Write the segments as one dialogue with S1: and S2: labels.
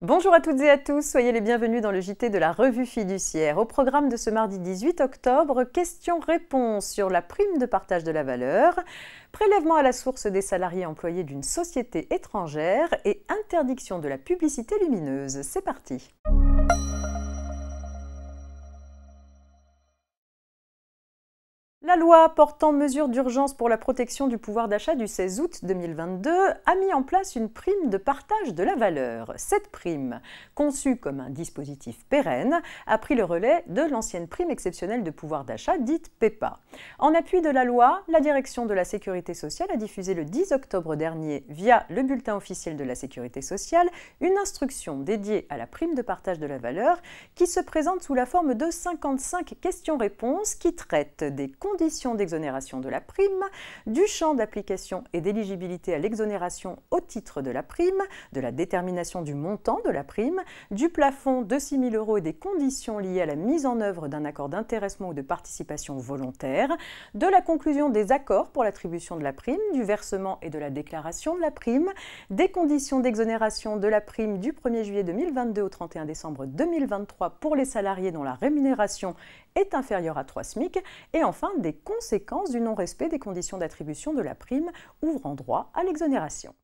S1: Bonjour à toutes et à tous, soyez les bienvenus dans le JT de la revue fiduciaire. Au programme de ce mardi 18 octobre, questions-réponses sur la prime de partage de la valeur, prélèvement à la source des salariés employés d'une société étrangère et interdiction de la publicité lumineuse. C'est parti. La loi portant mesures d'urgence pour la protection du pouvoir d'achat du 16 août 2022 a mis en place une prime de partage de la valeur. Cette prime, conçue comme un dispositif pérenne, a pris le relais de l'ancienne prime exceptionnelle de pouvoir d'achat dite PEPA. En appui de la loi, la direction de la sécurité sociale a diffusé le 10 octobre dernier, via le bulletin officiel de la sécurité sociale, une instruction dédiée à la prime de partage de la valeur qui se présente sous la forme de 55 questions-réponses qui traitent des conditions conditions d'exonération de la prime, du champ d'application et d'éligibilité à l'exonération au titre de la prime, de la détermination du montant de la prime, du plafond de 6 000 euros et des conditions liées à la mise en œuvre d'un accord d'intéressement ou de participation volontaire, de la conclusion des accords pour l'attribution de la prime, du versement et de la déclaration de la prime, des conditions d'exonération de la prime du 1er juillet 2022 au 31 décembre 2023 pour les salariés dont la rémunération est inférieure à 3 SMIC et enfin des conséquences du non-respect des conditions d'attribution de la prime ouvrant droit à l'exonération.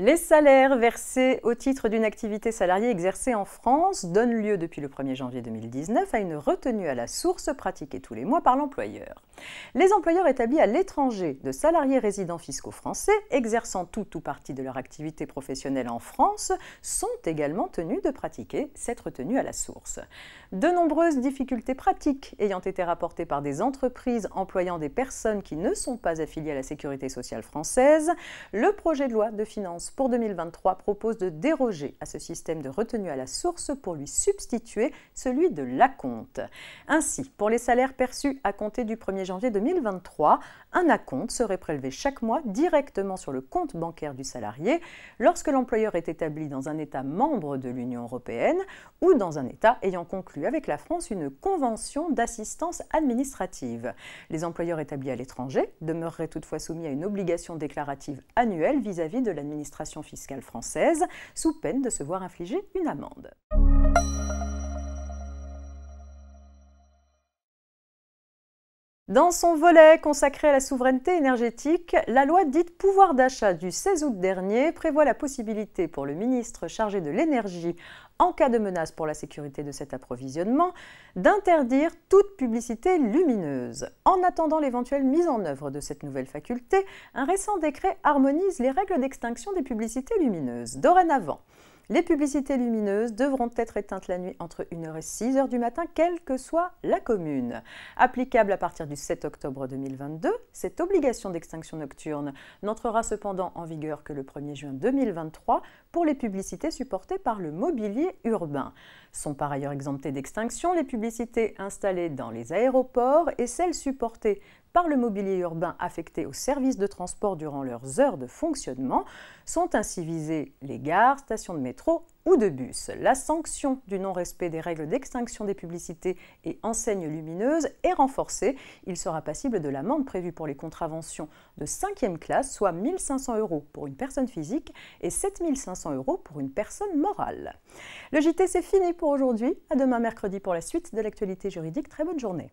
S1: Les salaires versés au titre d'une activité salariée exercée en France donnent lieu depuis le 1er janvier 2019 à une retenue à la source pratiquée tous les mois par l'employeur. Les employeurs établis à l'étranger de salariés résidents fiscaux français exerçant tout ou partie de leur activité professionnelle en France sont également tenus de pratiquer cette retenue à la source. De nombreuses difficultés pratiques ayant été rapportées par des entreprises employant des personnes qui ne sont pas affiliées à la sécurité sociale française, le projet de loi de finances pour 2023 propose de déroger à ce système de retenue à la source pour lui substituer celui de l'acompte. Ainsi, pour les salaires perçus à compter du 1er janvier 2023, un acompte serait prélevé chaque mois directement sur le compte bancaire du salarié lorsque l'employeur est établi dans un État membre de l'Union européenne ou dans un État ayant conclu avec la France une convention d'assistance administrative. Les employeurs établis à l'étranger demeureraient toutefois soumis à une obligation déclarative annuelle vis à -vis de l'administration fiscale française, sous peine de se voir infliger une amende. Dans son volet consacré à la souveraineté énergétique, la loi dite pouvoir d'achat du 16 août dernier prévoit la possibilité pour le ministre chargé de l'énergie en cas de menace pour la sécurité de cet approvisionnement, d'interdire toute publicité lumineuse. En attendant l'éventuelle mise en œuvre de cette nouvelle faculté, un récent décret harmonise les règles d'extinction des publicités lumineuses. Dorénavant, les publicités lumineuses devront être éteintes la nuit entre 1h et 6h du matin, quelle que soit la commune. Applicable à partir du 7 octobre 2022, cette obligation d'extinction nocturne n'entrera cependant en vigueur que le 1er juin 2023 pour les publicités supportées par le mobilier urbain. Sont par ailleurs exemptées d'extinction les publicités installées dans les aéroports et celles supportées par le mobilier urbain affecté aux services de transport durant leurs heures de fonctionnement sont ainsi visées les gares, stations de métro ou de bus. La sanction du non-respect des règles d'extinction des publicités et enseignes lumineuses est renforcée. Il sera passible de l'amende prévue pour les contraventions de 5e classe, soit 1500 euros pour une personne physique et 7500 euros pour une personne morale. Le JT, c'est fini pour aujourd'hui. À demain mercredi pour la suite de l'actualité juridique. Très bonne journée.